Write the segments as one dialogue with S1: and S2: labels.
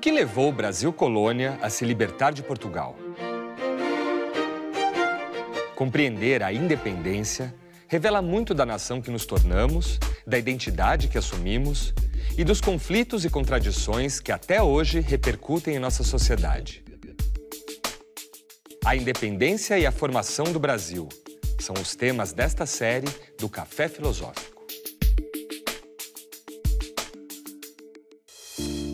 S1: que levou o Brasil colônia a se libertar de Portugal? Compreender a independência revela muito da nação que nos tornamos, da identidade que assumimos e dos conflitos e contradições que até hoje repercutem em nossa sociedade. A independência e a formação do Brasil são os temas desta série do Café Filosófico.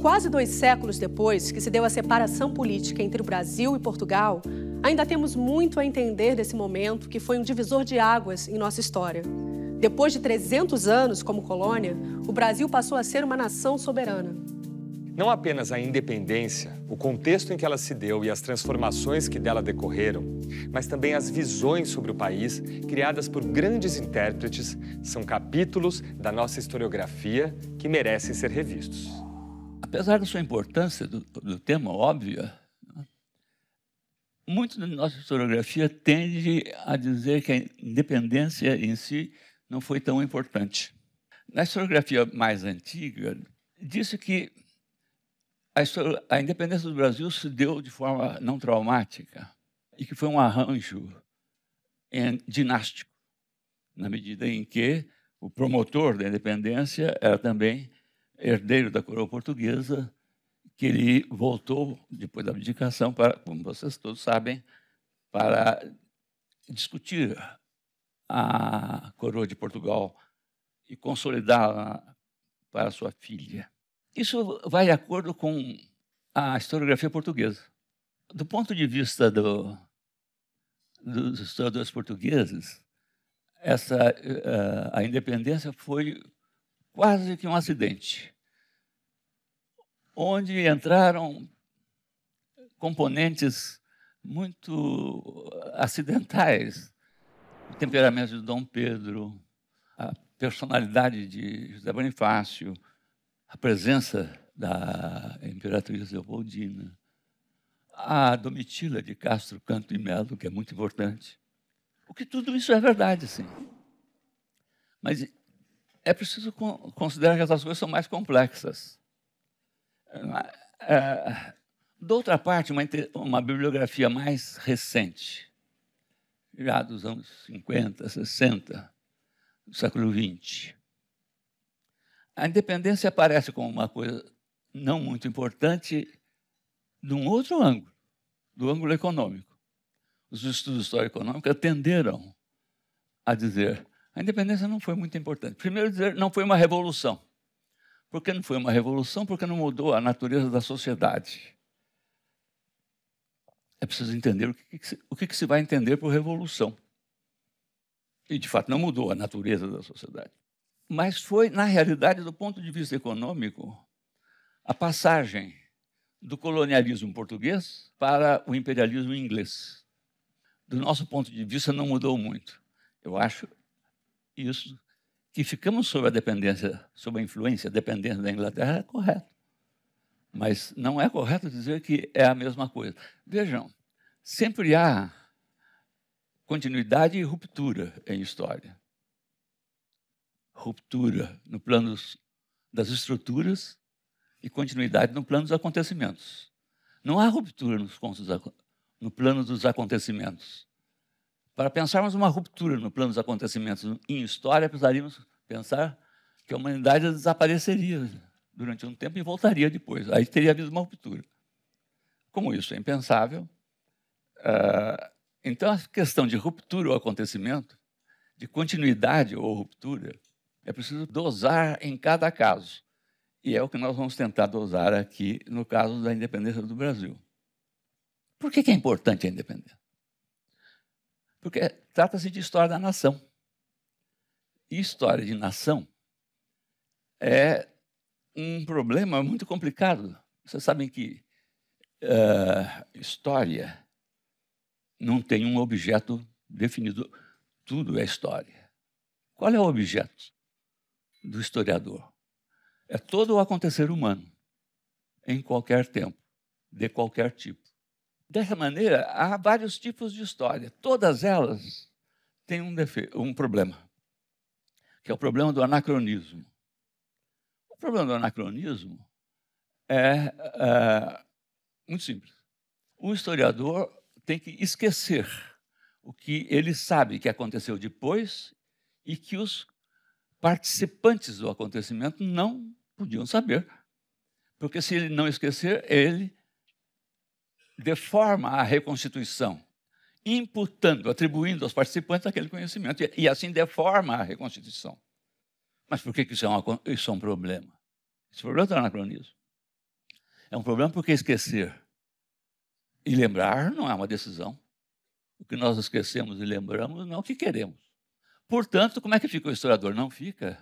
S2: quase dois séculos depois que se deu a separação política entre o Brasil e Portugal, ainda temos muito a entender desse momento que foi um divisor de águas em nossa história. Depois de 300 anos como colônia, o Brasil passou a ser uma nação soberana.
S1: Não apenas a independência, o contexto em que ela se deu e as transformações que dela decorreram, mas também as visões sobre o país criadas por grandes intérpretes são capítulos da nossa historiografia que merecem ser revistos apesar da sua importância do, do tema óbvia,
S3: muito da nossa historiografia tende a dizer que a independência em si não foi tão importante. Na historiografia mais antiga, disse que a, a independência do Brasil se deu de forma não traumática e que foi um arranjo em, é, dinástico, na medida em que o promotor da independência era também herdeiro da coroa portuguesa, que ele voltou, depois da abdicação, para, como vocês todos sabem, para discutir a coroa de Portugal e consolidá-la para sua filha. Isso vai de acordo com a historiografia portuguesa. Do ponto de vista do, dos historiadores portugueses, essa, eh, a independência foi quase que um acidente, onde entraram componentes muito acidentais. O temperamento de Dom Pedro, a personalidade de José Bonifácio, a presença da Imperatriz Leopoldina, a Domitila de Castro Canto e Melo, que é muito importante. O que tudo isso é verdade, sim. Mas é preciso considerar que essas coisas são mais complexas. É, da de outra parte, uma, bibliografia mais recente, já dos anos
S2: 50,
S3: 60, do século XX. A independência aparece como uma coisa não muito importante de um outro ângulo, do ângulo econômico. Os estudos histórico-econômicos tenderam a dizer a independência não foi muito importante. Primeiro dizer, não foi uma revolução. Por que não foi uma revolução? Porque não mudou a natureza da sociedade. É preciso entender o que, que se, o que, que se vai entender por revolução. E, de fato, não mudou a natureza da sociedade. Mas foi, na realidade, do ponto de vista econômico, a passagem do colonialismo português para o imperialismo inglês. Do nosso ponto de vista, não mudou muito. Eu acho isso, que ficamos sob a dependência, sob a influência, dependente dependência da Inglaterra, é correto. Mas não é correto dizer que é a mesma coisa. Vejam, sempre há continuidade e ruptura em história. Ruptura no plano das estruturas e continuidade no plano dos acontecimentos. Não há ruptura nos, no plano dos acontecimentos. Para pensarmos uma ruptura no plano dos acontecimentos em história, precisaríamos pensar que a humanidade desapareceria durante um tempo e voltaria depois. Aí teria havido uma ruptura. Como isso é impensável, ah, então a questão de ruptura ou acontecimento, de continuidade ou ruptura, é preciso dosar em cada caso. E é o que nós vamos tentar dosar aqui no caso da independência do Brasil. Por que é importante a independência? Porque trata-se de história da nação. E história de nação é um problema muito complicado. Vocês sabem que uh, história não tem um objeto definido. Tudo é história. Qual é o objeto do historiador? É todo o acontecer humano, em qualquer tempo, de qualquer tipo. Dessa maneira, há vários tipos de história. Todas elas têm um, um problema, que é o problema do anacronismo. O problema do anacronismo é, é muito simples. O historiador tem que esquecer o que ele sabe que aconteceu depois e que os participantes do acontecimento não podiam saber. Porque se ele não esquecer, ele deforma a reconstituição, imputando, atribuindo aos participantes aquele conhecimento, e assim deforma a reconstituição. Mas por que isso é, uma, isso é um problema? Esse problema está anacronismo. É um problema porque esquecer e lembrar não é uma decisão. O que nós esquecemos e lembramos não é o que queremos. Portanto, como é que fica o historiador? Não fica.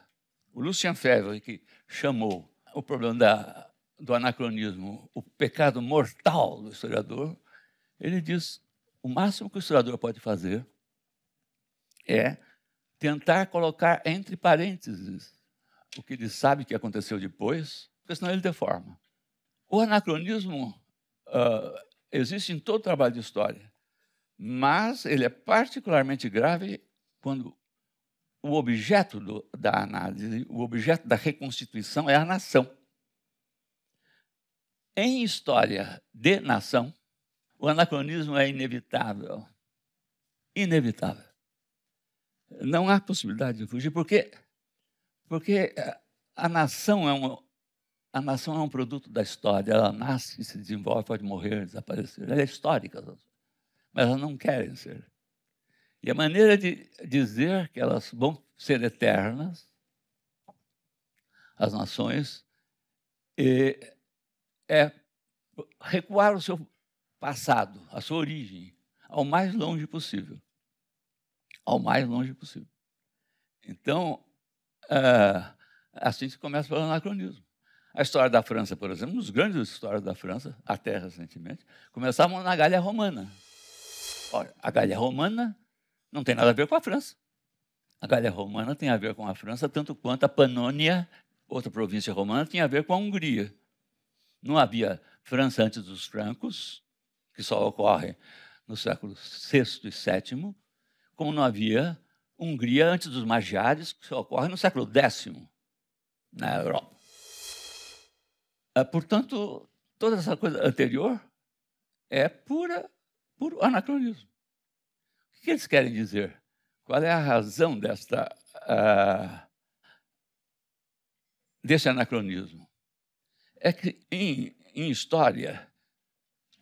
S3: O Lucien Febvre, que chamou o problema da do anacronismo, o pecado mortal do historiador, ele diz: o máximo que o historiador pode fazer é tentar colocar entre parênteses o que ele sabe que aconteceu depois, porque senão ele deforma. O anacronismo uh, existe em todo trabalho de história, mas ele é particularmente grave quando o objeto do, da análise, o objeto da reconstituição é a nação. Em história de nação, o anacronismo é inevitável. Inevitável. Não há possibilidade de fugir, porque, porque eh, a nação é um, a nação é um produto da história. Ela nasce, se desenvolve, pode morrer, desaparecer. Ela é histórica, mas elas não querem ser. E a maneira de dizer que elas vão ser eternas, as nações, e é é recuar o seu passado, a sua origem, ao mais longe possível. Ao mais longe possível. Então, é, assim se começa pelo anacronismo. A história da França, por exemplo, nos grandes histórias da França, até recentemente, começavam na Galha Romana. Olha, a Galha Romana não tem nada a ver com a França. A Galha Romana tem a ver com a França tanto quanto a Panônia, outra província romana, tinha a ver com a Hungria. Não havia França antes dos francos, que só ocorre no século VI e VII, como não havia Hungria antes dos magiares, que só ocorre no século X na Europa. É, portanto, toda essa coisa anterior é pura, puro anacronismo. O que eles querem dizer? Qual é a razão desta, uh, desse anacronismo? é que em, em história,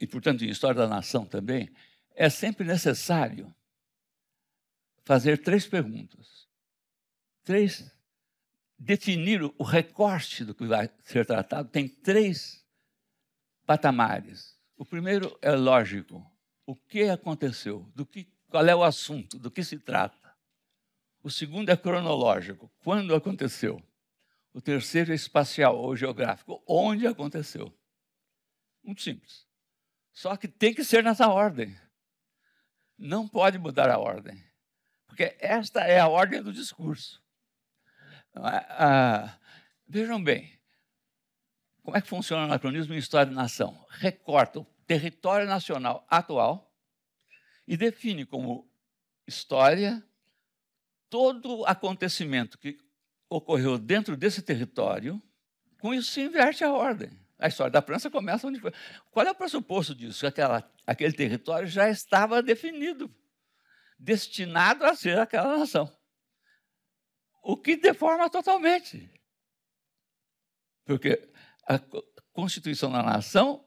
S3: e portanto em história da nação também, é sempre necessário fazer três perguntas. Três. Definir o recorte do que vai ser tratado tem três patamares. O primeiro é lógico. O que aconteceu? Do que, qual é o assunto? Do que se trata? O segundo é cronológico. Quando aconteceu? O terceiro é espacial ou geográfico, onde aconteceu. Muito simples. Só que tem que ser nessa ordem. Não pode mudar a ordem. Porque esta é a ordem do discurso. Ah, ah vejam bem, como é que funciona o anacronismo em história de nação? Recorta o território nacional atual e define como história todo acontecimento que ocorreu dentro desse território, com isso se inverte a ordem. A história da França começa onde foi. Qual é o pressuposto disso? Aquela, aquele território já estava definido, destinado a ser aquela nação. O que deforma totalmente. Porque a constituição da nação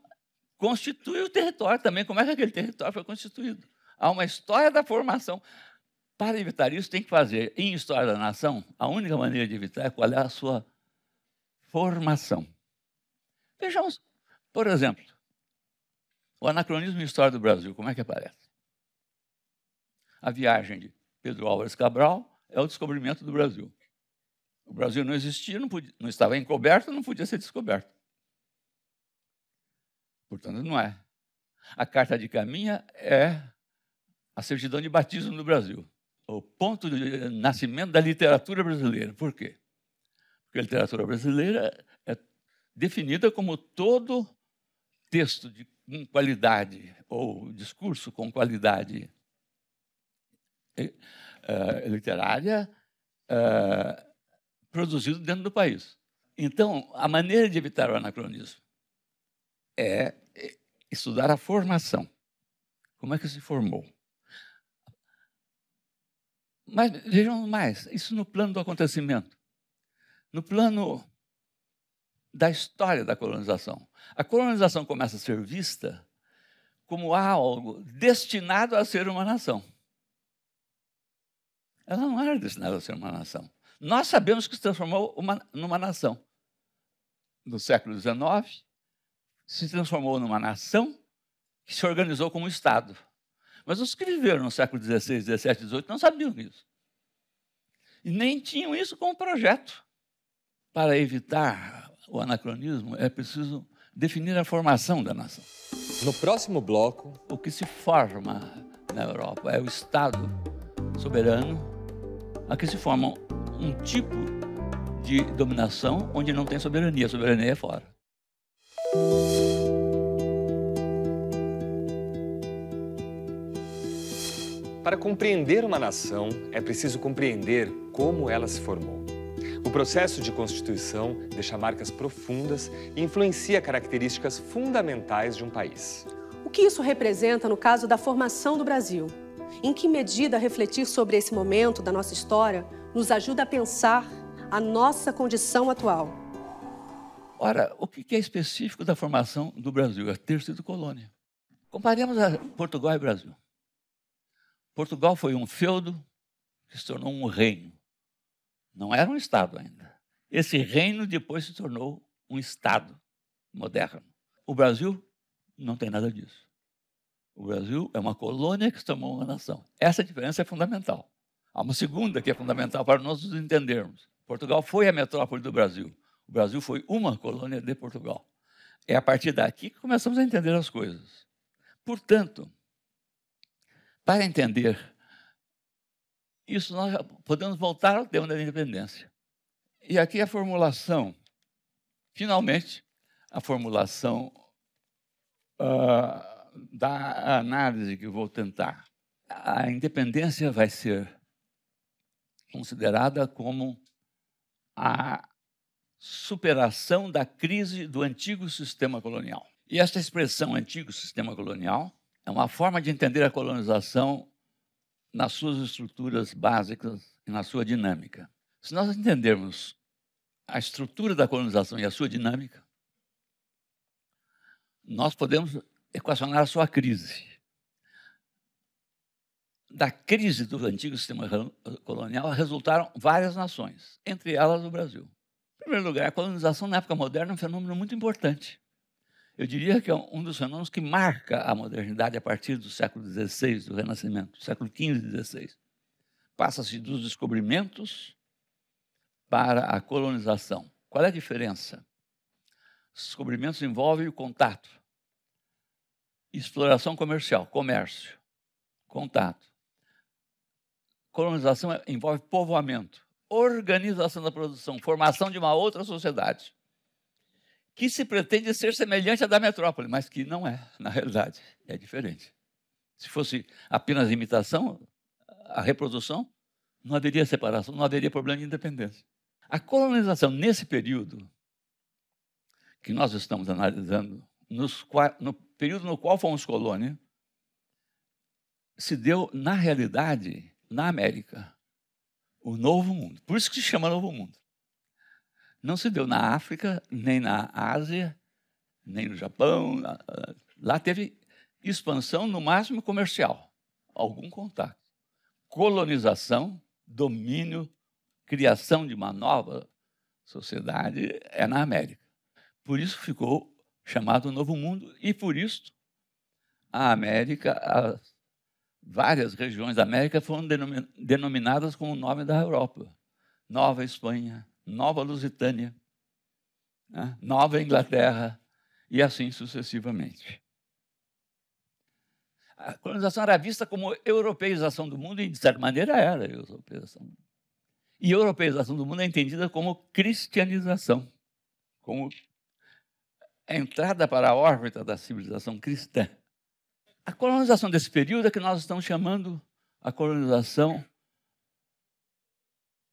S3: constitui o território também. Como é que aquele território foi constituído? Há uma história da formação. Para evitar isso, tem que fazer, em História da Nação, a única maneira de evitar é qual é a sua formação. Vejamos, por exemplo, o anacronismo em História do Brasil, como é que aparece? A viagem de Pedro Álvares Cabral é o descobrimento do Brasil. O Brasil não existia, não, podia, não estava encoberto, não podia ser descoberto. Portanto, não é. A carta de caminha é a certidão de batismo do Brasil o ponto de nascimento da literatura brasileira. Por quê? Porque a literatura brasileira é definida como todo texto de com qualidade ou discurso com qualidade eh, literária eh, produzido dentro do país. Então, a maneira de evitar o anacronismo é eh, estudar a formação. Como é que se formou? Mas vejam mais, isso no plano do acontecimento, no plano da história da colonização. A colonização começa a ser vista como algo destinado a ser uma nação. Ela não era destinada a ser uma nação. Nós sabemos que se transformou uma, numa nação. No século XIX, se transformou numa nação que se organizou como Estado. Mas os que viveram no século XVI, XVII, XVIII não sabiam disso. E nem tinham isso como projeto. Para evitar o anacronismo, é preciso definir a formação da nação. No próximo bloco. O que se forma na Europa é o Estado soberano, a que se forma um tipo de dominação onde não tem
S1: soberania, a soberania é fora. Para compreender uma nação, é preciso compreender como ela se formou. O processo de constituição deixa marcas profundas e influencia características fundamentais de um país.
S2: O que isso representa no caso da formação do Brasil? Em que medida refletir sobre esse momento da nossa história nos ajuda a pensar a nossa condição atual?
S3: Ora, o que é específico da formação do Brasil? É ter sido colônia. Comparemos a Portugal e Brasil. Portugal foi um feudo que se tornou um reino. Não era um Estado ainda. Esse reino depois se tornou um Estado moderno. O Brasil não tem nada disso. O Brasil é uma colônia que se tornou uma nação. Essa diferença é fundamental. Há uma segunda que é fundamental para nós nos entendermos. Portugal foi a metrópole do Brasil. O Brasil foi uma colônia de Portugal. É a partir daqui que começamos a entender as coisas. Portanto, para entender isso, nós podemos voltar ao tema da independência. E aqui a formulação, finalmente, a formulação uh, da análise que vou tentar. A independência vai ser considerada como a superação da crise do antigo sistema colonial. E esta expressão antigo sistema colonial é uma forma de entender a colonização nas suas estruturas básicas e na sua dinâmica. Se nós entendermos a estrutura da colonização e a sua dinâmica, nós podemos equacionar a sua crise. Da crise do antigo sistema colonial resultaram várias nações, entre elas o Brasil. Em primeiro lugar, a colonização na época moderna é um fenômeno muito importante eu diria que é um dos fenômenos que marca a modernidade a partir do século XVI, do Renascimento, século XV e XVI. Passa-se dos descobrimentos para a colonização. Qual é a diferença? Os descobrimentos envolvem o contato, exploração comercial, comércio, contato. Colonização envolve povoamento, organização da produção, formação de uma outra sociedade que se pretende ser semelhante à da metrópole, mas que não é, na realidade, é diferente. Se fosse apenas imitação, a reprodução, não haveria separação, não haveria problema de independência. A colonização, nesse período que nós estamos analisando, nos, no período no qual fomos colônia, se deu, na realidade, na América, o novo mundo. Por isso que se chama novo mundo. Não se deu na África, nem na Ásia, nem no Japão. Lá teve expansão, no máximo comercial, algum contato. Colonização, domínio, criação de uma nova sociedade é na América. Por isso ficou chamado Novo Mundo e por isso a América, várias regiões da América foram denominadas com o nome da Europa. Nova Espanha, Nova Lusitânia, né? Nova Inglaterra e assim sucessivamente. A colonização era vista como europeização do mundo e, de certa maneira, era europeização. E europeização do mundo é entendida como cristianização, como a entrada para a órbita da civilização cristã. A colonização desse período é que nós estamos chamando a colonização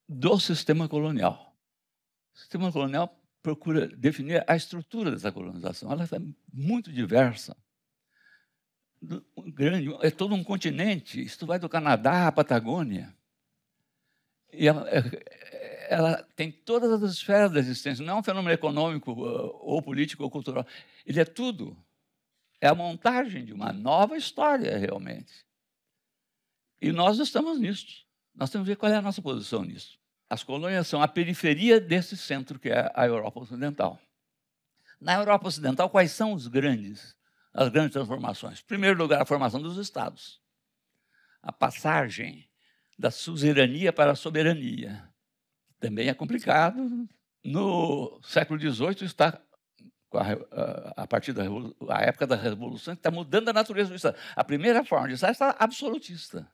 S3: do sistema colonial. O sistema colonial procura definir a estrutura dessa colonização. Ela é muito diversa. Grande, é todo um continente. Isso vai do Canadá à Patagônia. E ela, é, é, ela, tem todas as esferas da existência. Não é um fenômeno econômico uh, ou político ou cultural. Ele é tudo. É a montagem de uma nova história, realmente. E nós estamos nisso. Nós temos que ver qual é a nossa posição nisso. As colônias são a periferia desse centro que é a Europa Ocidental. Na Europa Ocidental, quais são os grandes, as grandes transformações? Em primeiro lugar, a formação dos estados. A passagem da suzerania para a soberania. Também é complicado. No século XVIII está a, partir da época da Revolução, está mudando a natureza do Estado. A primeira forma de Estado é absolutista.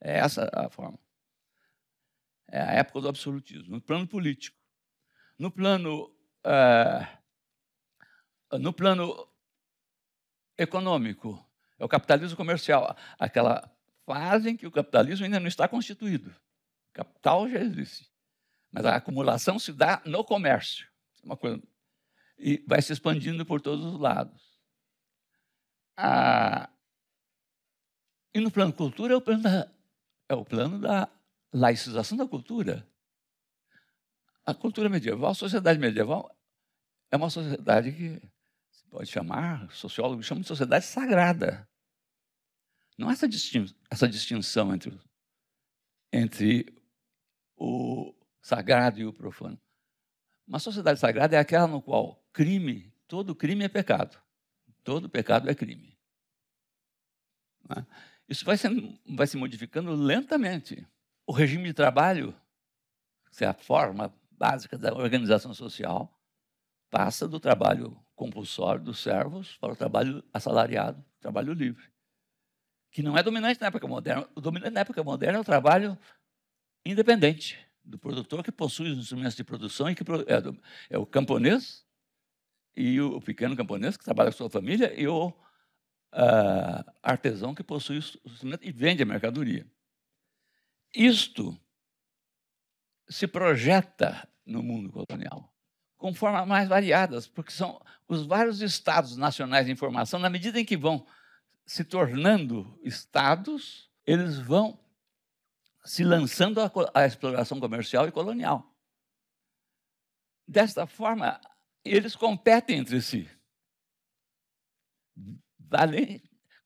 S3: É essa a forma é a época do absolutismo, no plano político. No plano, eh, no plano econômico, é o capitalismo comercial, aquela fase em que o capitalismo ainda não está constituído. O capital já existe, mas a acumulação se dá no comércio. É uma coisa, e vai se expandindo por todos os lados. Ah, e no plano cultura é o plano da, é o plano da laicização da cultura. A cultura medieval, a sociedade medieval, é uma sociedade que se pode chamar, sociólogos chamam de sociedade sagrada. Não há é essa, distin essa distinção entre, entre o sagrado e o profano. Uma sociedade sagrada é aquela no qual crime, todo crime é pecado. Todo pecado é crime. Né? Isso vai, sendo, vai se modificando lentamente o regime de trabalho, que é a forma básica da organização social, passa do trabalho compulsório dos servos para o trabalho assalariado, trabalho livre, que não é dominante na época moderna. O dominante na época moderna é o trabalho independente do produtor que possui os instrumentos de produção e que é, do, é o camponês e o, o pequeno camponês que trabalha com sua família e o uh, artesão que possui os instrumentos e vende a mercadoria isto se projeta no mundo colonial com formas mais variadas, porque são os vários estados nacionais de informação, na medida em que vão se tornando estados, eles vão se lançando à exploração comercial e colonial. Desta forma, eles competem entre si.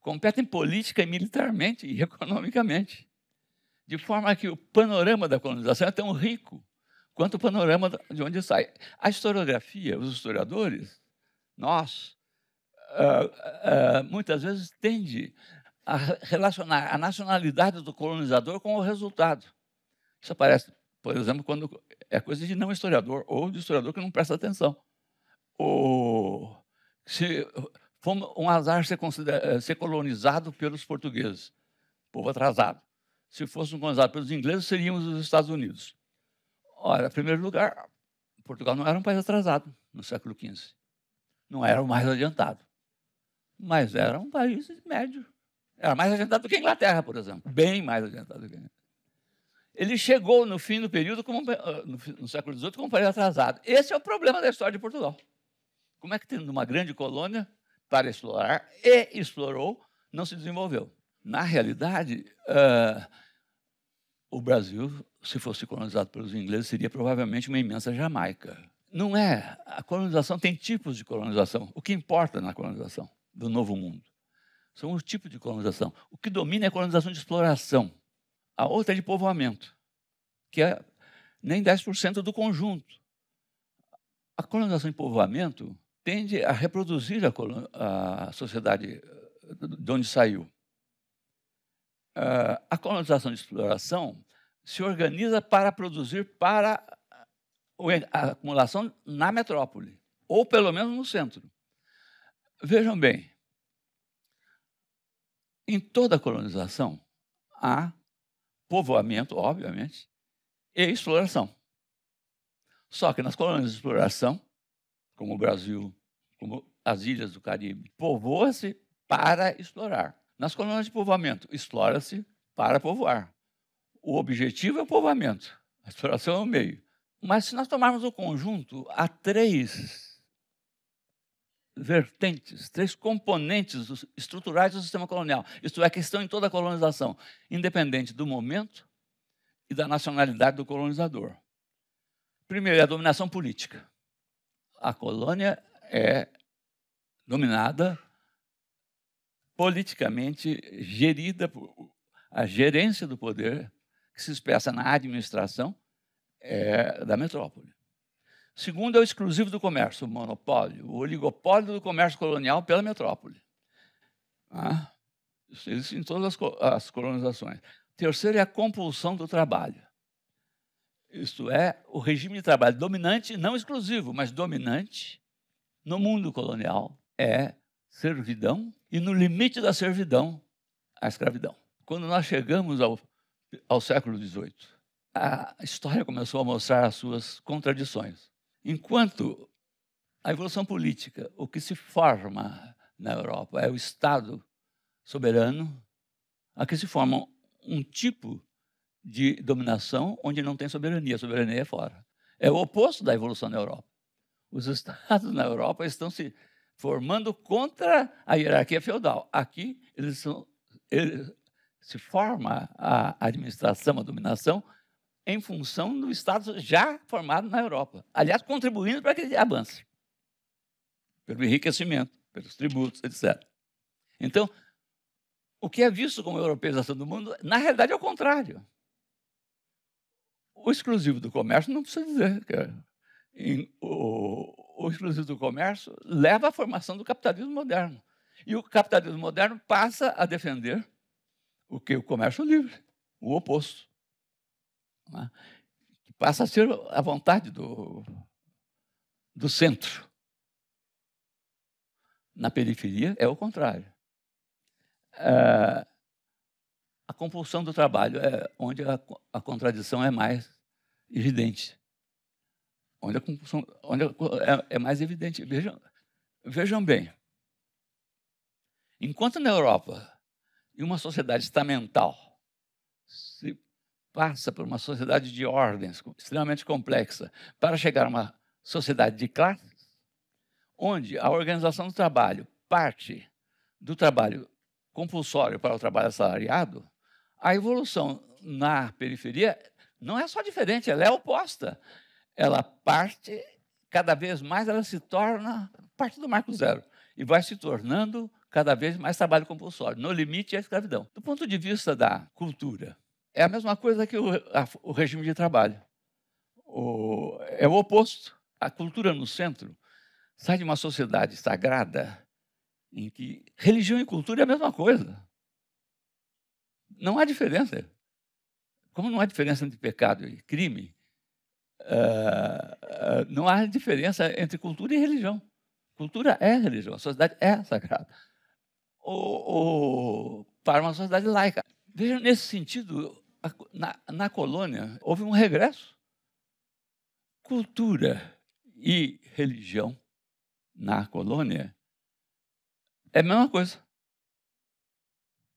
S3: competem política e militarmente e economicamente. De forma que o panorama da colonização é tão rico quanto o panorama de onde sai. A historiografia, os historiadores, nós,
S2: uh, uh,
S3: muitas vezes tende a relacionar a nacionalidade do colonizador com o resultado. Isso aparece, por exemplo, quando é coisa de não historiador ou de historiador que não presta atenção. Ou se foi um azar ser, ser colonizado pelos portugueses, povo atrasado se fossem colonizados pelos ingleses, seríamos os Estados Unidos. Olha, em primeiro lugar, Portugal não era um país atrasado no século XV. Não era o mais adiantado. Mas era um país médio. Era mais adiantado do que a Inglaterra, por exemplo. Bem mais adiantado do que a Inglaterra. Ele chegou no fim do período, como, ah, no, século XVIII, como um país atrasado. Esse é o problema da história de Portugal. Como é que, tendo uma grande colônia para explorar, e explorou, não se desenvolveu? Na realidade, uh, o Brasil, se fosse colonizado pelos ingleses, seria provavelmente uma imensa Jamaica. Não é. A colonização tem tipos de colonização. O que importa na colonização do Novo Mundo são os tipos de colonização. O que domina é a colonização de exploração. A outra é de povoamento, que é nem 10% do conjunto. A colonização e povoamento tende a reproduzir a, a sociedade eh, de onde saiu. Ah, a colonização de exploração se organiza para produzir para a acumulação na metrópole, ou pelo menos no centro. Vejam bem, em toda colonização há povoamento, obviamente, e exploração. Só que nas colônias de exploração, como o Brasil, como as ilhas do Caribe, povoa-se para explorar. Nas colônias de povoamento, explora-se para povoar. O objetivo é o povoamento, a exploração é o meio. Mas se nós tomarmos o conjunto, há três vertentes, três componentes estruturais do sistema colonial. Isto é, a questão em toda a colonização, independente do momento e da nacionalidade do colonizador. Primeiro é a dominação política. A colônia é dominada politicamente gerida por a gerência do poder, que se expressa na administração é, da metrópole. Segundo é o exclusivo do comércio, o monopólio, o oligopólio do comércio colonial pela metrópole. Ah, isso existe em todas as colonizações. Terceiro é a compulsão do trabalho. Isto é, o regime de trabalho dominante, não exclusivo, mas dominante no mundo colonial é servidão e no limite da servidão, a escravidão. Quando nós chegamos ao, ao século XVIII, a história começou a mostrar as suas contradições. Enquanto a evolução política, o que se forma na Europa é o Estado soberano, aqui se forma um tipo de dominação onde não tem soberania, a soberania é fora. É o oposto da evolução na Europa. Os Estados na Europa estão se formando contra a hierarquia feudal. Aqui eles são, se forma a administração, a dominação, em função do Estado já formado na Europa. Aliás, contribuindo para que ele avance, pelo enriquecimento, pelos tributos, etc. Então, o que é visto como europeização do mundo, na realidade, é o contrário. O exclusivo do comércio não precisa dizer. Que é, em, o, o exclusivo do comércio leva à formação do capitalismo moderno. E o capitalismo moderno passa a defender o que o comércio livre, o oposto. Né? Passa a ser a vontade do, do centro. Na periferia é o contrário. É, a compulsão do trabalho é onde a, a contradição é mais evidente onde, a compulsão, onde a, é, é mais evidente. Vejam, vejam bem. Enquanto na Europa, em uma sociedade estamental, se passa por uma sociedade de ordens extremamente complexa para chegar a uma sociedade de classes, onde a organização do trabalho parte do trabalho compulsório para o trabalho assalariado, a evolução na periferia não é só diferente, ela é oposta ela parte, cada vez mais ela se torna parte do marco zero e vai se tornando cada vez mais trabalho compulsório. No limite, é a escravidão. Do ponto de vista da cultura, é a mesma coisa que o, a, o regime de trabalho. O, é o oposto. A cultura no centro sai de uma sociedade sagrada em que religião e cultura é a mesma coisa. Não há diferença. Como não há diferença entre pecado e crime, Uh, não há diferença entre cultura e religião. Cultura é religião, a sociedade é sagrada. Ou, ou para uma sociedade laica. Veja, nesse sentido, a, na, na colônia houve um regresso. Cultura e religião na colônia é a mesma coisa.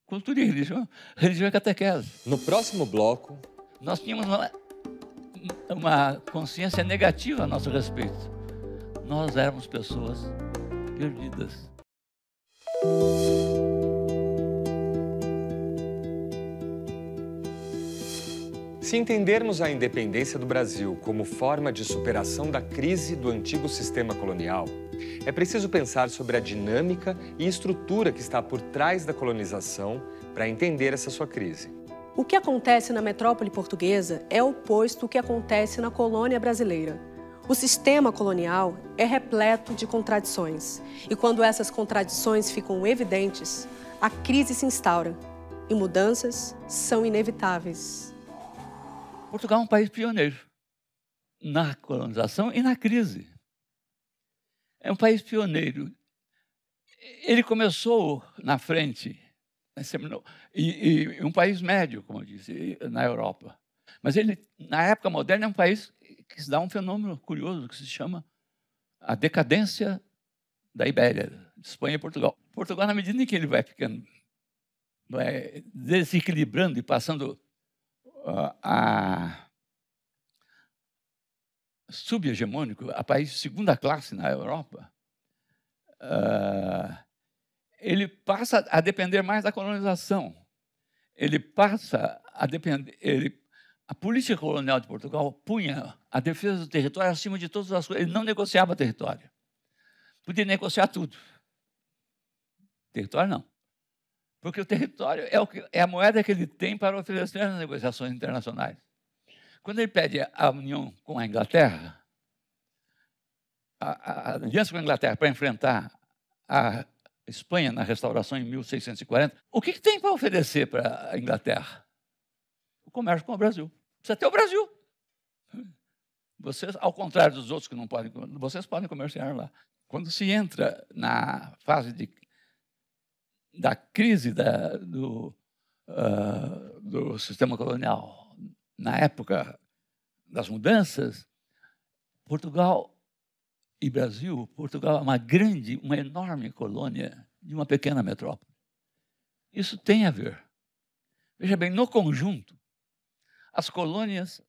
S3: Cultura e religião. Religião é catequese. No próximo bloco. Nós tínhamos uma uma consciência negativa a nosso respeito. Nós éramos pessoas perdidas.
S1: Se entendermos a independência do Brasil como forma de superação da crise do antigo sistema colonial, é preciso pensar sobre a dinâmica e estrutura que está por trás da colonização para entender essa sua crise.
S2: O que acontece na metrópole portuguesa é oposto ao que acontece na colônia brasileira. O sistema colonial é repleto de contradições, e quando essas contradições ficam evidentes, a crise se instaura e mudanças são inevitáveis.
S3: Portugal é um país pioneiro na colonização e na crise. É um país pioneiro. Ele começou na frente né, e, e um país médio, como eu disse, na Europa. Mas ele, na época moderna, é um país que se dá um fenômeno curioso que se chama a decadência da Ibéria, de Espanha e Portugal. Portugal, na medida em que ele vai ficando, vai desequilibrando e passando uh, a subhegemônico, a país de segunda classe na Europa, uh, ele passa a depender mais da colonização. Ele passa a depender. Ele, a política colonial de Portugal punha a defesa do território acima de todas as coisas. Ele não negociava território. Podia negociar tudo. Território não. Porque o território é, o que, é a moeda que ele tem para oferecer as negociações internacionais. Quando ele pede a união com a Inglaterra, a, a aliança com a Inglaterra para enfrentar a Espanha, na restauração em 1640, o que, que tem para oferecer para a Inglaterra? O comércio com o Brasil. Precisa ter o Brasil. Vocês, ao contrário dos outros que não podem, vocês podem comerciar lá. Quando se entra na fase de, da crise da, do, uh, do sistema colonial, na época das mudanças, Portugal e Brasil, Portugal é uma grande, uma enorme colônia de uma pequena metrópole. Isso tem a ver. Veja bem, no conjunto, as colônias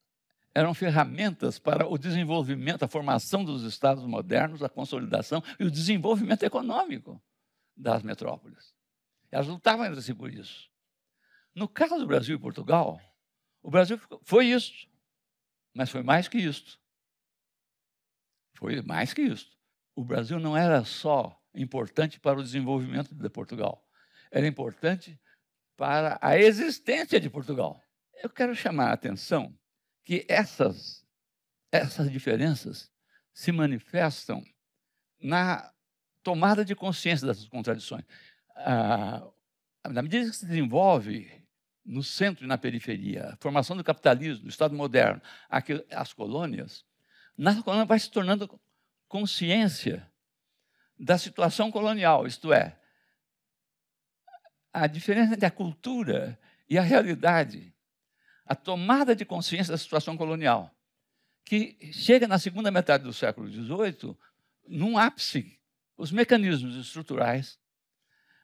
S3: eram ferramentas para o desenvolvimento, a formação dos estados modernos, a consolidação e o desenvolvimento econômico das metrópoles. Elas lutavam entre si por isso. No caso do Brasil e Portugal, o Brasil foi isso, mas foi mais que isso foi mais que isso. O Brasil não era só importante para o desenvolvimento de Portugal, era importante para a existência de Portugal. Eu quero chamar a atenção que essas, essas diferenças se manifestam na tomada de consciência dessas contradições. Ah, na medida que se desenvolve no centro e na periferia, a formação do capitalismo, do Estado moderno, aqui, as colônias, vai se tornando consciência da situação colonial, isto é, a diferença entre a cultura e a realidade, a tomada de consciência da situação colonial, que chega na segunda metade do século XVIII num ápice. Os mecanismos estruturais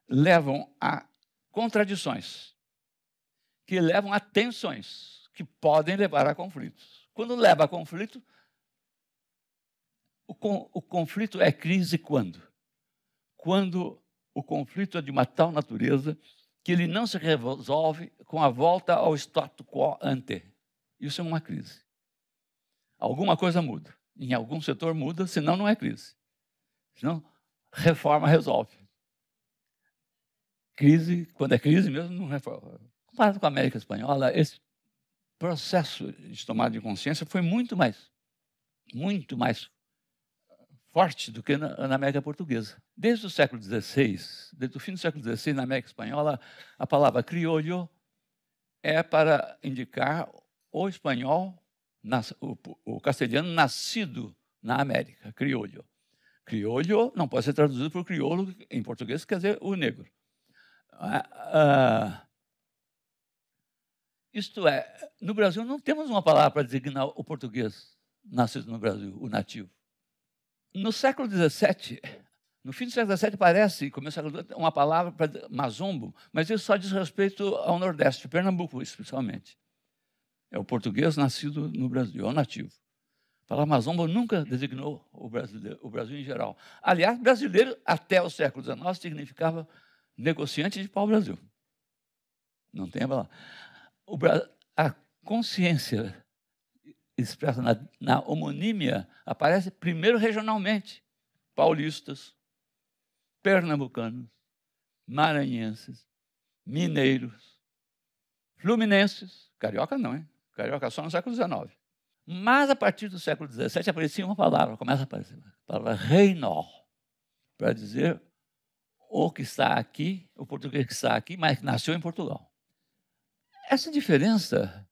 S3: levam a contradições, que levam a tensões, que podem levar a conflitos. Quando leva a conflito, o, con, o conflito é crise quando? Quando o conflito é de uma tal natureza que ele não se resolve com a volta ao status quo ante. Isso é uma crise. Alguma coisa muda. Em algum setor muda, senão não é crise. Senão, reforma resolve. Crise, quando é crise mesmo, não reforma. Comparado com a América Espanhola, esse processo de tomada de consciência foi muito mais, muito mais forte do que na, na América Portuguesa. Desde o século XVI, desde o fim do século XVI, na América Espanhola, a palavra criolho é para indicar o espanhol, o, o, castelhano nascido na América, criolho. Criolho não pode ser traduzido por crioulo em português, quer dizer o negro. Ah, ah, isto é, no Brasil não temos uma palavra para designar o português nascido no Brasil, o nativo. No século XVII, no fim do século XVII parece, começou uma palavra para mazombo, mas isso só diz respeito ao Nordeste, Pernambuco especialmente. É o português nascido no Brasil, é o nativo. A palavra mazombo nunca designou o, o Brasil em geral. Aliás, brasileiro, até o século XIX, significava negociante de pau-brasil. Não tem a palavra. A consciência expressa na, na homonímia, aparece primeiro regionalmente: paulistas, pernambucanos, maranhenses, mineiros, fluminenses, carioca não, hein? Carioca só no século XIX. Mas a partir do século XVII aparecia uma palavra, começa a aparecer, a palavra reino, para dizer o que está aqui, o português que está aqui, mas que nasceu em Portugal. Essa diferença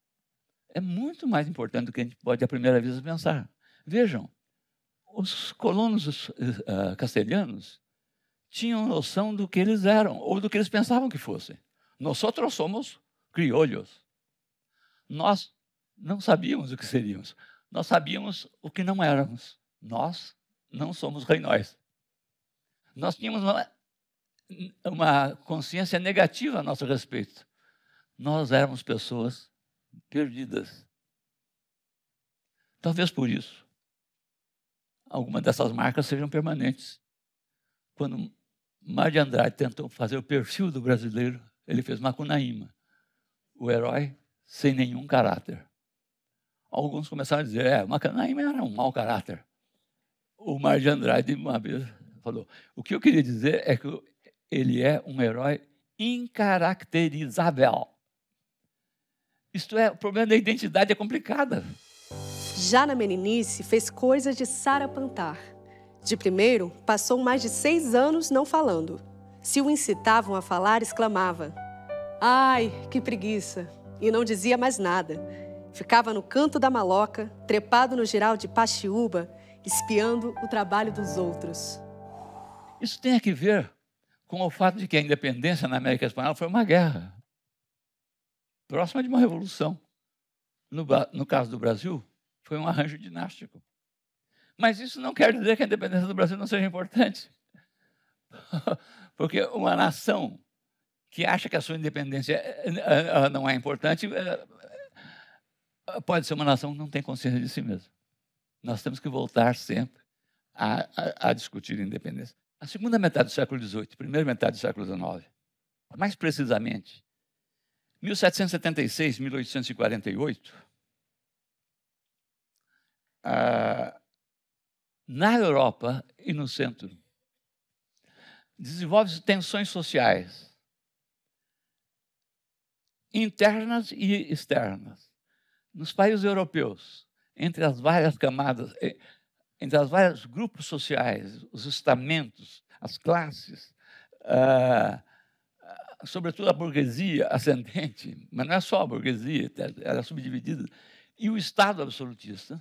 S3: é muito mais importante do que a gente pode, à primeira vista, pensar. Vejam, os colonos uh, castelhanos tinham noção do que eles eram, ou do que eles pensavam que fossem. Nós outros somos criolhos. Nós não sabíamos o que seríamos. Nós sabíamos o que não éramos. Nós não somos reinóis. Nós tínhamos uma, uma consciência negativa a nosso respeito. Nós éramos pessoas perdidas. Talvez por isso, algumas dessas marcas sejam permanentes. Quando Mário de Andrade tentou fazer o perfil do brasileiro, ele fez Macunaíma, o herói sem nenhum caráter. Alguns começaram a dizer, é, Macunaíma era um mau caráter. O Mário de Andrade, uma vez, falou, o que eu queria dizer é que ele é um herói incaracterizável. Isto é, o problema da identidade é complicada.
S2: Já na meninice, fez coisas de sarapantar. De primeiro, passou mais de seis anos não falando. Se o incitavam a falar, exclamava: Ai, que preguiça! E não dizia mais nada. Ficava no canto da maloca, trepado no geral de Paxiúba, espiando o trabalho dos outros.
S3: Isso tem a ver com o fato de que a independência na América Espanhola foi uma guerra próxima de uma revolução. No, no caso do Brasil, foi um arranjo dinástico. Mas isso não quer dizer que a independência do Brasil não seja importante. Porque uma nação que acha que a sua independência eh, não é importante eh, eh, pode ser uma nação que não tem consciência de si mesma. Nós temos que voltar sempre a, a, a discutir a independência. A segunda metade do século XVIII, primeira metade do século XIX, mais precisamente, 1776, 1848, ah, na Europa e no centro, desenvolve-se tensões sociais internas e externas. Nos países europeus, entre as várias camadas, eh, entre os vários grupos sociais, os estamentos, as classes, ah, sobretudo a burguesia ascendente, mas não é só a burguesia, tá, ela é subdividida, e o Estado absolutista.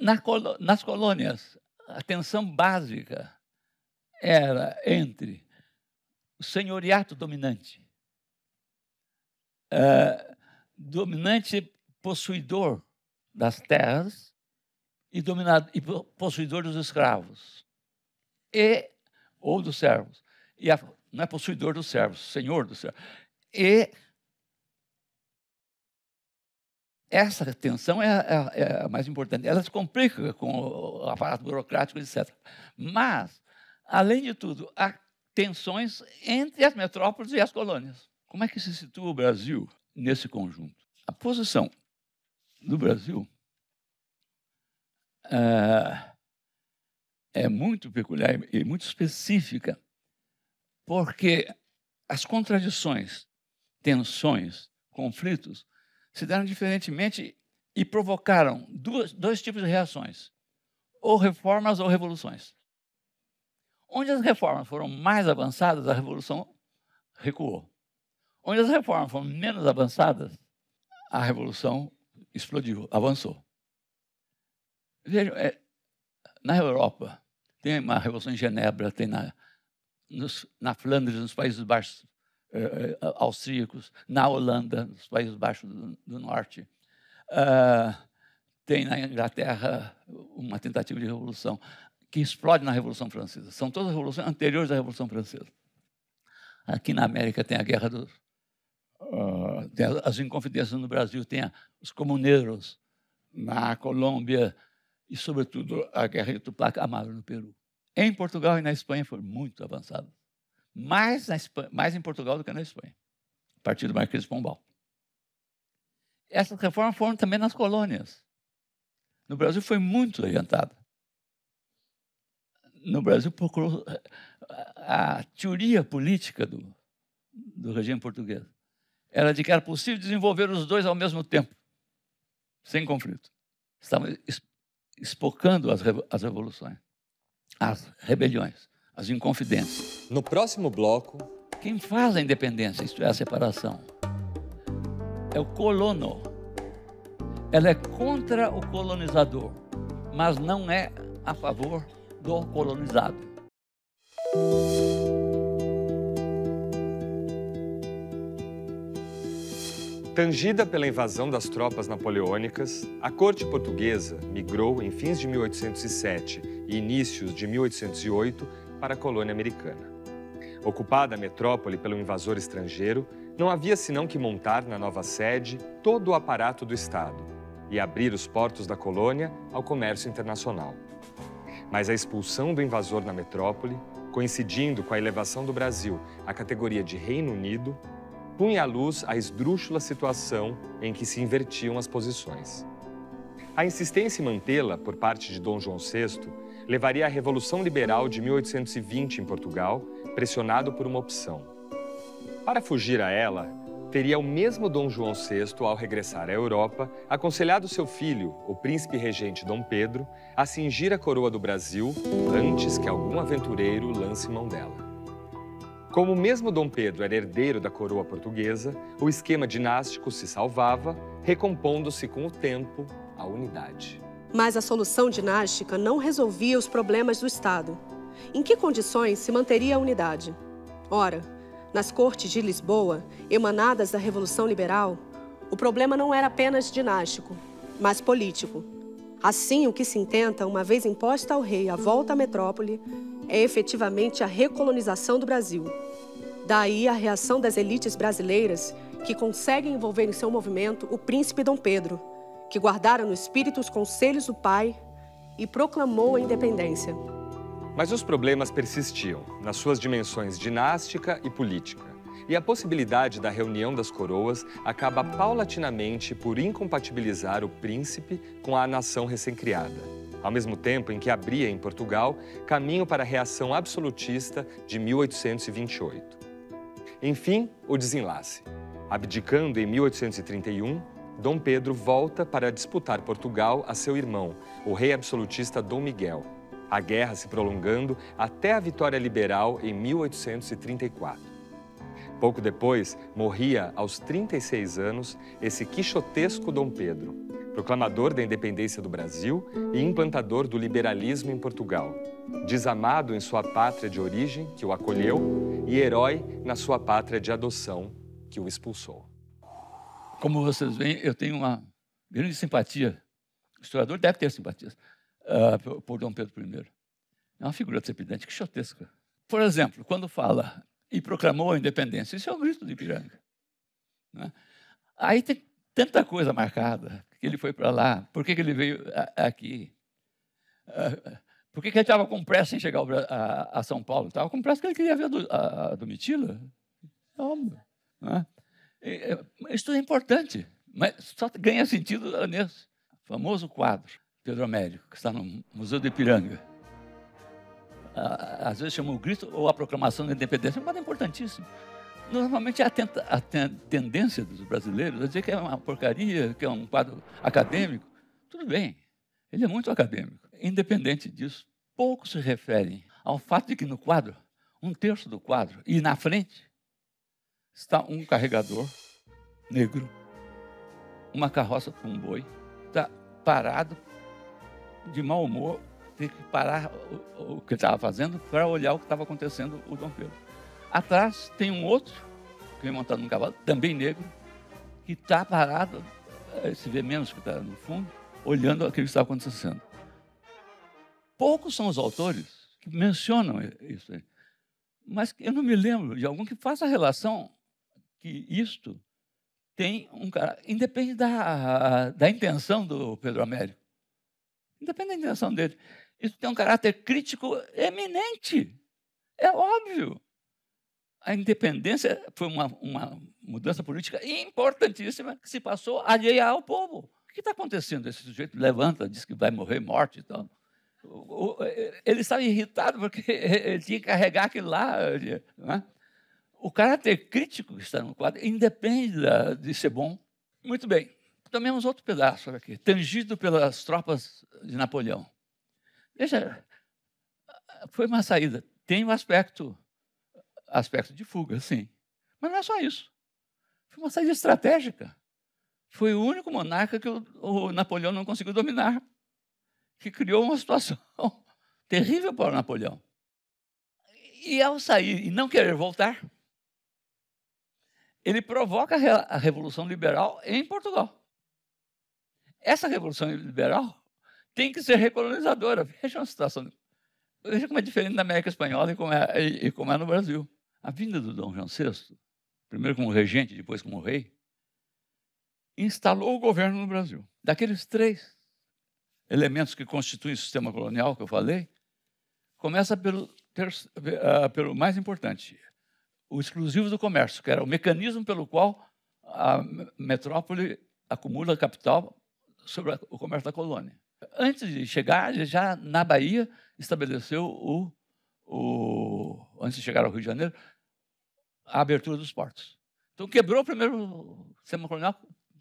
S3: nas colônias, a tensão básica era entre o senhoriato dominante, eh, dominante possuidor das terras e, dominado, e possuidor dos escravos, e ou dos servos. E a, não é possuidor dos servos, senhor dos servos. E essa tensão é, é, é, a mais importante. Ela se complica com o aparato burocrático, etc. Mas, além de tudo, há tensões entre as metrópoles e as colônias. Como é que se situa o Brasil nesse conjunto? A posição do Brasil. É, é muito peculiar e muito específica, porque as contradições, tensões, conflitos se deram diferentemente e provocaram duas, dois tipos de reações: ou reformas ou revoluções. Onde as reformas foram mais avançadas, a revolução recuou. Onde as reformas foram menos avançadas, a revolução explodiu, avançou. Vejam, é, na Europa, tem uma revolução em Genebra, tem na, nos, na Flandres, nos Países Baixos eh, eh austríacos, na Holanda, nos Países Baixos do, do Norte. Uh, tem na Inglaterra uma tentativa de revolução que explode na Revolução Francesa. São todas revoluções anteriores à Revolução Francesa. Aqui na América tem a Guerra dos... Uh, tem as Inconfidências no Brasil, tem a, os comuneiros. Na Colômbia e, sobretudo, a guerra de Tupac Amaru no Peru. Em Portugal e na Espanha foram muito avançadas. Mais, Espanha, mais em Portugal do que na Espanha. Partido Marquês de Pombal. Essas reformas foram também nas colônias. No Brasil foi muito adiantada. No Brasil procurou eh, a teoria política do, do regime português era de que era possível desenvolver os dois ao mesmo tempo, sem conflito. Estavam expocando as, as revoluções, as rebeliões, as inconfidências. No próximo bloco. Quem faz a independência, isto é, a separação, é o colono. Ela é contra o colonizador, mas não é a favor do colonizado.
S1: Tangida pela invasão das tropas napoleônicas, a corte portuguesa migrou em fins de 1807 e inícios de 1808 para a colônia americana. Ocupada a metrópole pelo invasor estrangeiro, não havia senão que montar na nova sede todo o aparato do Estado e abrir os portos da colônia ao comércio internacional. Mas a expulsão do invasor na metrópole, coincidindo com a elevação do Brasil à categoria de Reino Unido, punha à luz a esdrúxula situação em que se invertiam as posições. A insistência em mantê-la por parte de Dom João VI levaria à Revolução Liberal de 1820 em Portugal, pressionado por uma opção. Para fugir a ela, teria o mesmo Dom João VI, ao regressar à Europa, aconselhado seu filho, o príncipe regente Dom Pedro, a cingir a coroa do Brasil antes que algum aventureiro lance mão dela. Como mesmo Dom Pedro era herdeiro da coroa portuguesa, o esquema dinástico se salvava, recompondo-se com o tempo a unidade.
S2: Mas a solução dinástica não resolvia os problemas do Estado. Em que condições se manteria a unidade? Ora, nas cortes de Lisboa, emanadas da Revolução Liberal, o problema não era apenas dinástico, mas político. Assim, o que se intenta, uma vez imposta ao rei a volta à metrópole, é efetivamente a recolonização do Brasil. Daí a reação das elites brasileiras que conseguem envolver em seu movimento o príncipe Dom Pedro, que guardara no espírito os conselhos do pai e proclamou a independência.
S1: Mas os problemas persistiam, nas suas dimensões dinástica e política. E a possibilidade da reunião das coroas acaba paulatinamente por incompatibilizar o príncipe com a nação recém-criada ao mesmo tempo em que abria em Portugal caminho para a reação absolutista de 1828. Enfim, o desenlace. Abdicando em 1831, Dom Pedro volta para disputar Portugal a seu irmão, o rei absolutista Dom Miguel, a guerra se prolongando até a vitória liberal em 1834. Pouco depois, morria aos 36 anos esse quixotesco Dom Pedro, proclamador da independência do Brasil e implantador do liberalismo em Portugal. Desamado em sua pátria de origem, que o acolheu, e herói na sua pátria de adoção, que o expulsou.
S3: Como vocês veem, eu tenho uma grande simpatia. O historiador deve ter simpatias uh, por Dom Pedro I. É uma figura trepidante, que chotesca. Por exemplo, quando fala e proclamou a independência, isso é o grito de Ipiranga. Né? Aí tem tanta coisa marcada que ele foi para lá? Por que, que ele veio aqui? por que, que ele estava com pressa em chegar a, São Paulo? Estava com pressa que ele queria ver a, Domitila. É óbvio. Né? É, é, isso é importante, mas só ganha sentido nesse famoso quadro, Pedro Américo, que está no Museu do Ipiranga. Às vezes chama o grito ou a proclamação da independência, mas é importantíssimo. Normalmente a, tenta, a, tendência dos brasileiros é dizer que é uma porcaria, que é um quadro acadêmico. Tudo bem, ele é muito acadêmico. Independente disso, poucos se referem ao fato de que no quadro, um terço do quadro, e na frente, está um carregador negro, uma carroça com um boi, está parado, de mau humor, tem que parar o, o que estava fazendo para olhar o que estava acontecendo o Dom Pedro. Atrás tem um outro, que vem montado num cavalo, também negro, que está parado, eh, se vê menos que está no fundo, olhando aquilo que está acontecendo. Poucos são os autores que mencionam isso. Mas eu não me lembro de algum que faça a relação que isto tem um cara. Independe da, da intenção do Pedro Américo. Independe da intenção dele. Isso tem um caráter crítico eminente. É óbvio a independência foi uma, uma mudança política importantíssima que se passou alheia ao povo. O que está acontecendo? Esse sujeito levanta, diz que vai morrer morte e tal. ele estava irritado porque ele tinha que carregar aquilo lá. Né? O caráter crítico que está no quadro independe de ser bom. Muito bem. Tomemos outro pedaço aqui, tangido pelas tropas de Napoleão. Veja, foi uma saída. Tem um aspecto aspecto de fuga, sim. Mas não é só isso. Foi uma saída estratégica. Foi o único monarca que o, o Napoleão não conseguiu dominar, que criou uma situação terrível para o Napoleão. E ao sair e não querer voltar, ele provoca a Revolução Liberal em Portugal. Essa Revolução Liberal tem que ser recolonizadora. Veja a situação. Veja como é diferente da América Espanhola e como é, e como é no Brasil. A vinda do Dom João VI, primeiro como regente, depois como rei, instalou o governo no Brasil. Daqueles três elementos que constituem o sistema colonial que eu falei, começa pelo, ter, uh, ah, pelo mais importante, o exclusivo do comércio, que era o mecanismo pelo qual a metrópole acumula capital sobre o comércio da colônia. Antes de chegar, já na Bahia estabeleceu o, o antes de chegar ao Rio de Janeiro, a abertura dos portos. Então, quebrou o primeiro sistema colonial,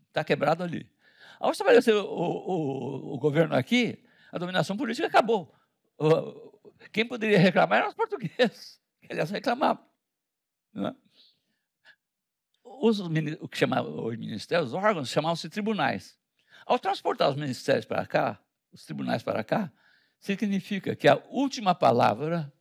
S3: está quebrado ali. Ao estabelecer o, o, o, governo aqui, a dominação política acabou. Quem poderia reclamar eram os portugueses, que aliás reclamavam. Né? Os, o que chamava os ministérios, os órgãos, chamavam-se tribunais. Ao transportar os ministérios para cá, os tribunais para cá, significa que a última palavra,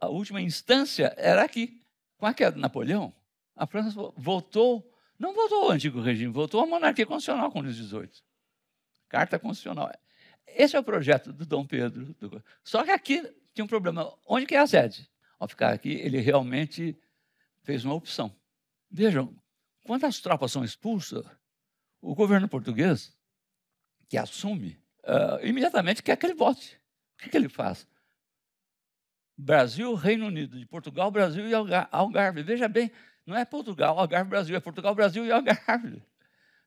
S3: a última instância era aqui. Com a queda de Napoleão, a França voltou, não voltou ao antigo regime, voltou à monarquia constitucional com Luís XVIII. Carta constitucional. Esse é o projeto do Dom Pedro. Do... Só que aqui tinha um problema. Onde que é a sede? Ao ficar aqui, ele realmente fez uma opção. Vejam, quando as tropas são expulsas, o governo português, que assume, uh, imediatamente quer que ele vote. O que, que ele faz? Brasil, Reino Unido, de Portugal, Brasil e Algarve. Veja bem, não é Portugal, Algarve, Brasil, é Portugal, Brasil e Algarve.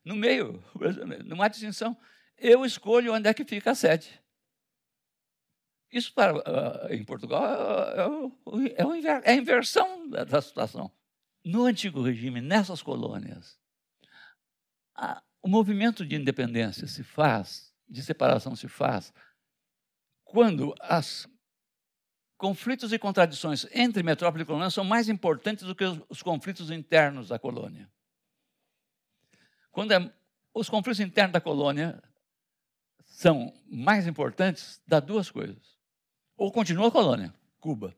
S3: No meio, não há distinção. Eu escolho onde é que fica a sede. Isso para, ah, em Portugal é, é, é, é a inversão da, da situação. No antigo regime, nessas colônias, a, o movimento de independência se faz, de separação se faz, quando as conflitos e contradições entre metrópole e colônia são mais importantes do que os, os conflitos internos da colônia. Quando é, os conflitos internos da colônia são mais importantes, dá duas coisas. Ou continua a colônia, Cuba,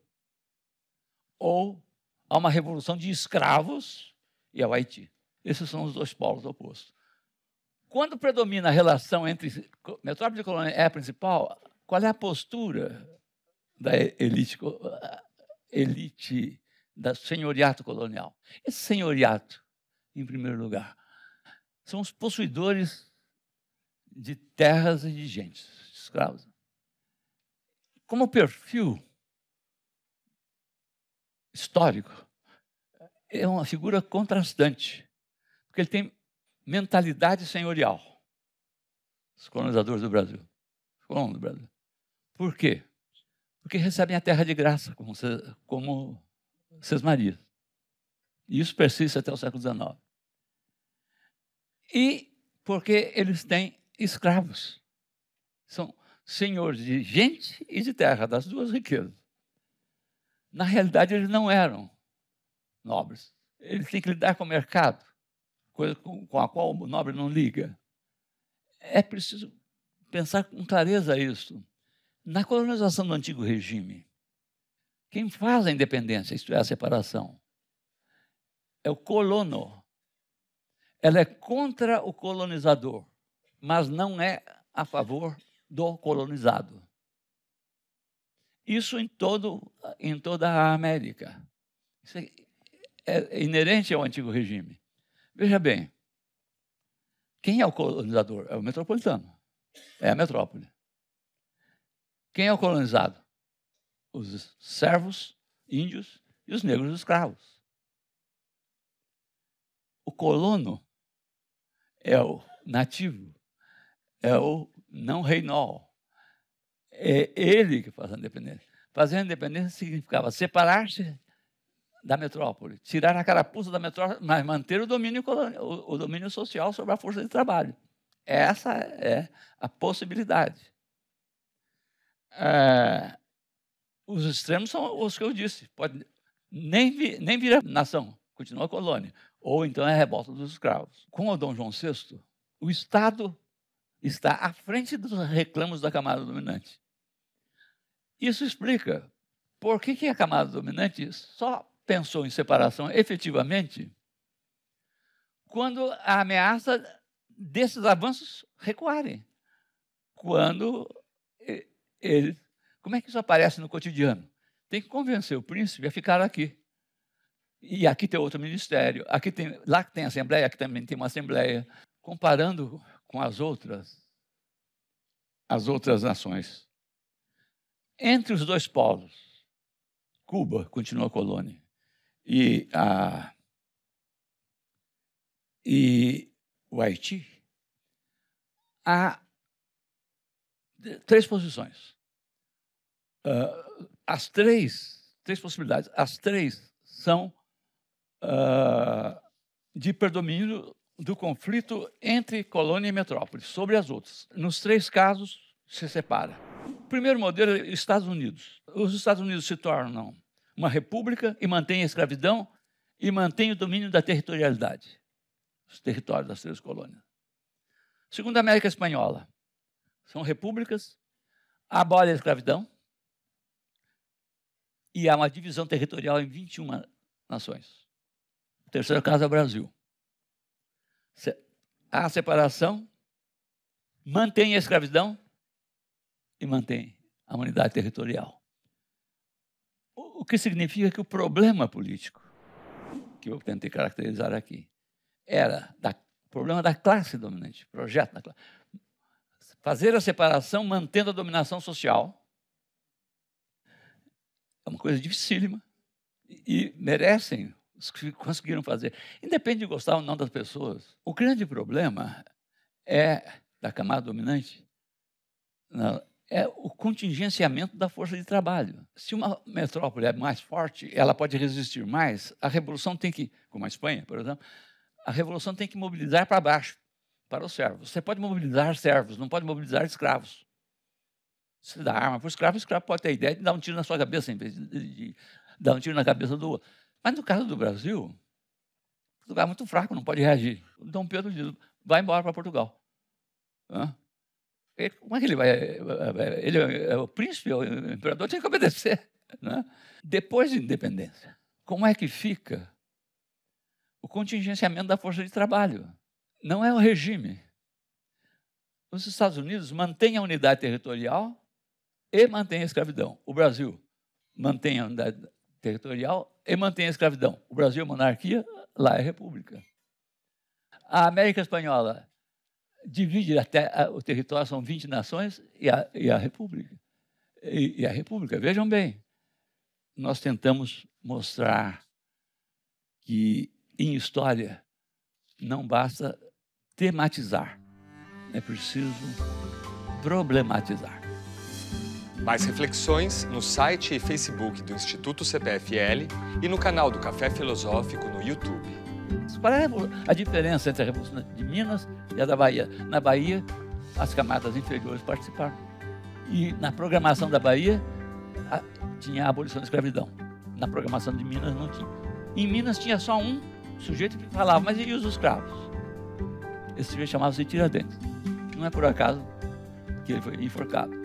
S3: ou há uma revolução de escravos e é o Haiti. Esses são os dois polos opostos. Quando predomina a relação entre metrópole e colônia é a principal, qual é a postura da elite, elite da senhoriato colonial. Esse senhoriato, em primeiro lugar, são os possuidores de terras e de de escravos. Como perfil histórico, é uma figura contrastante, porque ele tem mentalidade senhorial, os colonizadores do Brasil, os colonos do Brasil. Por quê? Porque recebem a terra de graça, como, como Seus maridos. E isso persiste até o século XIX. E porque eles têm escravos. São senhores de gente e de terra, das duas riquezas. Na realidade, eles não eram nobres. Eles têm que lidar com o mercado, coisa com, a qual o nobre não liga. É preciso pensar com clareza isso. Na colonização do antigo regime, quem faz a independência, isto é, a separação, é o colono. Ela é contra o colonizador, mas não é a favor do colonizado. Isso em, todo, em toda a América. Isso é, é inerente ao antigo regime. Veja bem, quem é o colonizador? É o metropolitano. É a metrópole. Quem é o colonizado? Os servos, índios e os negros escravos. O colono é o nativo, é o não reinol. É ele que faz a independência. Fazer a independência significava separar-se da metrópole, tirar a carapuça da metrópole, mas manter o domínio, colonial, o domínio social sobre a força de trabalho. Essa é a possibilidade. É, os extremos são os que eu disse. Pode nem, vi, nem virar nação, continua colônia. Ou então é a revolta dos escravos. Com o Dom João VI, o Estado está à frente dos reclamos da camada dominante. Isso explica por que, que a camada dominante só pensou em separação efetivamente quando a ameaça desses avanços recuarem. Quando ele, como é que isso aparece no cotidiano? Tem que convencer o príncipe a ficar aqui. E aqui tem outro ministério, aqui tem, lá tem assembleia, aqui também tem uma assembleia. Comparando com as outras, as outras nações. Entre os dois polos, Cuba continua colônia e, a, e o Haiti, há três posições. Uh, as três, três possibilidades, as três são uh, de predomínio do conflito entre colônia e metrópole, sobre as outras. Nos três casos, se separa. O primeiro modelo é Estados Unidos. Os Estados Unidos se tornam uma república e mantém a escravidão e mantém o domínio da territorialidade, os territórios das três colônias. Segundo a América Espanhola, são repúblicas, abolem a escravidão e há uma divisão territorial em 21 nações. O terceiro caso é o Brasil. Há separação, mantém a escravidão e mantém a unidade territorial. O que significa que o problema político, que eu tentei caracterizar aqui, era da, problema da classe dominante, projeto da classe. Fazer a separação mantendo a dominação social é uma coisa dificílima e merecem os que conseguiram fazer. Independe de gostar ou não das pessoas. O grande problema é da camada dominante é o contingenciamento da força de trabalho. Se uma metrópole é mais forte, ela pode resistir mais. A revolução tem que, como a Espanha, por exemplo, a revolução tem que mobilizar para baixo, para os servos. Você pode mobilizar servos, não pode mobilizar escravos. Você dá arma para o escravo, o escravo pode ter a ideia de dar um tiro na sua cabeça, em vez de, de, de dar um tiro na cabeça do outro. Mas no caso do Brasil, Portugal é muito fraco, não pode reagir. Dom Pedro diz: vai embora para Portugal. Hã? Ele, como é que ele vai? Eh, ele é o príncipe, é o imperador, tem que obedecer. Né? Depois da independência, como é que fica o contingenciamento da força de trabalho? não é o regime. Os Estados Unidos mantêm a unidade territorial e mantêm a escravidão. O Brasil mantém a unidade territorial e mantém a escravidão. O Brasil é monarquia, lá é república. A América Espanhola divide até o território, são 20 nações e a, e a república. E, e a república, vejam bem, nós tentamos mostrar que em história não basta tematizar, é preciso problematizar.
S1: Mais reflexões no site e Facebook do Instituto CPFL e no canal do Café Filosófico no YouTube.
S3: Qual é a diferença entre a Revolução de Minas e a da Bahia? Na Bahia, as camadas inferiores participaram. E na programação da Bahia, a, tinha a abolição da escravidão. Na programação de Minas, não tinha. Em Minas, tinha só um sujeito que falava, mas e os escravos? esse sujeito chamava-se Tiradentes. Não é por acaso que ele foi enforcado.